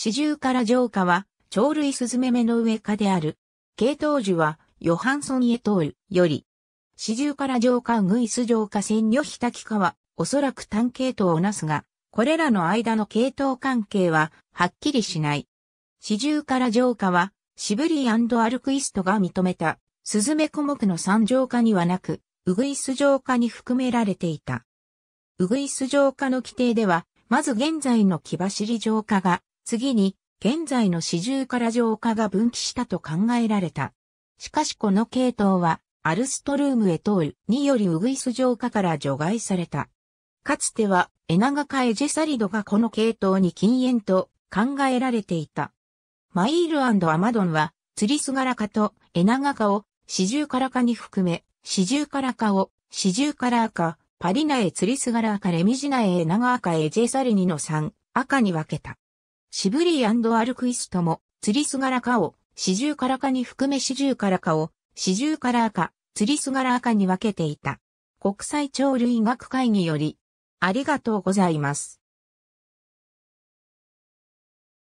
四十から浄化は、鳥類スズメ目の上科である。系統樹は、ヨハンソン・エトールより、四十から浄化グイス浄化千女日滝川、おそらく単系統をなすが、これらの間の系統関係は、はっきりしない。四十から浄化は、シブリーアルクイストが認めた、スズメ小目の三浄化にはなく、ウグイス浄化に含められていた。ウグイス浄化の規定では、まず現在の木走り浄化が次に、現在の四重から浄化が分岐したと考えられた。しかしこの系統は、アルストルームへ通るによりウグイス浄化から除外された。かつては、エナガカエジェサリドがこの系統に禁煙と考えられていた。マイールアマドンは、ツリスガラカとエナガカを四重からかに含め、四重からかを四重からか、パリナエツリスガラカレミジナエエナガカエジェサリニの3、赤に分けた。シブリーアルクイストも、釣りすがらかを、四十からかに含め四十からかを、四十から赤、釣りすがら赤に分けていた。国際鳥類学会により、ありがとうございます。